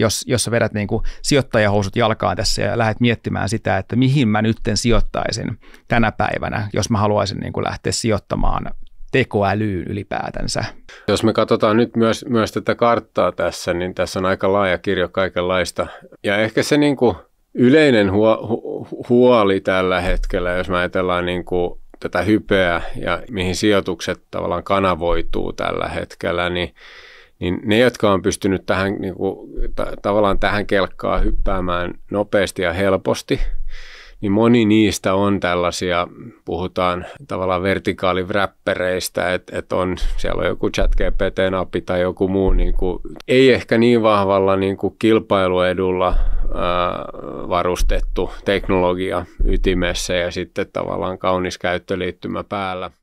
jos, jos sä vedät niin kuin sijoittajahousut jalkaan tässä ja lähdet miettimään sitä, että mihin mä nytten sijoittaisin tänä päivänä, jos mä haluaisin niin kuin lähteä sijoittamaan tekoälyyn ylipäätänsä. Jos me katsotaan nyt myös, myös tätä karttaa tässä, niin tässä on aika laaja kirjo kaikenlaista. Ja ehkä se niin kuin yleinen huo, hu, huoli tällä hetkellä, jos me ajatellaan niin kuin tätä hypeä ja mihin sijoitukset tavallaan kanavoituu tällä hetkellä, niin niin ne, jotka on pystynyt tähän, niin kuin, ta- tavallaan tähän kelkkaan hyppäämään nopeasti ja helposti, niin moni niistä on tällaisia, puhutaan tavallaan vertikaalivräppereistä, että et on, siellä on joku gpt nappi tai joku muu, niin kuin, ei ehkä niin vahvalla niin kuin kilpailuedulla ää, varustettu teknologia ytimessä ja sitten tavallaan kaunis käyttöliittymä päällä.